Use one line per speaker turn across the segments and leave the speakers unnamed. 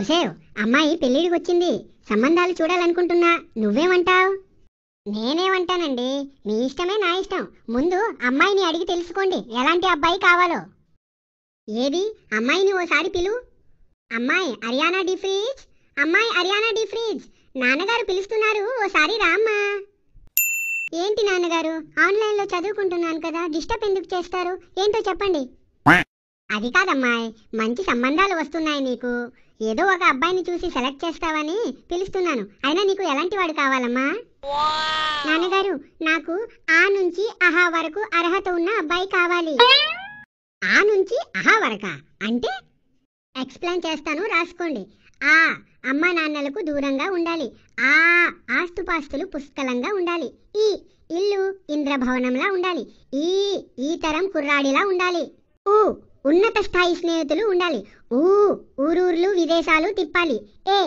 ఉషేవ్ అమ్మాయి పెళ్ళిడికి వచ్చింది సంబంధాలు చూడాలనుకుంటున్నా నువ్వేమంటావు నేనేమంటానండి మీ ఇష్టమే నా ఇష్టం ముందు అమ్మాయిని అడిగి తెలుసుకోండి ఎలాంటి అబ్బాయి కావాలో ఏది అమ్మాయిని ఓసారి పిలు అమ్మాయి అరియానా డీ ఫ్రీజ్ అమ్మాయి అరియానా డీ ఫ్రీజ్ నాన్నగారు పిలుస్తున్నారు ఓసారి రామ్మా ఏంటి నాన్నగారు ఆన్లైన్లో చదువుకుంటున్నాను కదా డిస్టర్బ్ ఎందుకు చేస్తారు ఏంటో చెప్పండి అది కాదమ్మాయి మంచి సంబంధాలు వస్తున్నాయి నీకు ఏదో ఒక అబ్బాయిని చూసి సెలెక్ట్ చేస్తావని పిలుస్తున్నాను అయినా నీకు ఎలాంటి వాడు కావాలమ్మా నాన్నగారు నాకు ఆ నుంచి అహా వరకు అర్హత ఉన్న అబ్బాయి కావాలి ఆ నుంచి అహా వరక అంటే ఎక్స్ప్లెయిన్ చేస్తాను రాసుకోండి ఆ అమ్మా నాన్నలకు దూరంగా ఉండాలి ఆ ఆస్తుపాస్తులు పుష్కలంగా ఉండాలి ఈ ఇల్లు ఇంద్రభవనంలా ఉండాలి ఈ ఈ తరం కుర్రాడిలా ఉండాలి ఊ ఉన్నత స్థాయి స్నేహితులు ఉండాలి ఊ ఊరూర్లు విదేశాలు తిప్పాలి ఏ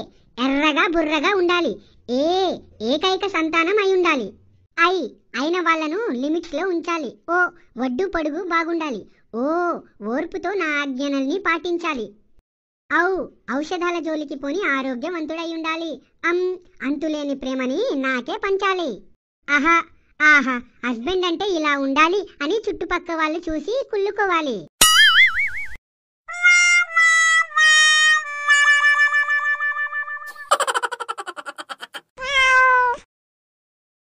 ఎర్రగా బుర్రగా ఉండాలి ఏ ఏకైక సంతానం అయి ఉండాలి ఐ అయిన వాళ్లను లిమిట్స్లో ఉంచాలి ఓ వడ్డు పొడుగు బాగుండాలి ఓ ఓర్పుతో నా ఆజ్ఞనల్ని పాటించాలి ఔ ఔషధాల జోలికి పోని ఆరోగ్యవంతుడై ఉండాలి అం అంతులేని ప్రేమని నాకే పంచాలి ఆహా ఆహా హస్బెండ్ అంటే ఇలా ఉండాలి అని చుట్టుపక్క వాళ్ళు చూసి కుళ్ళుకోవాలి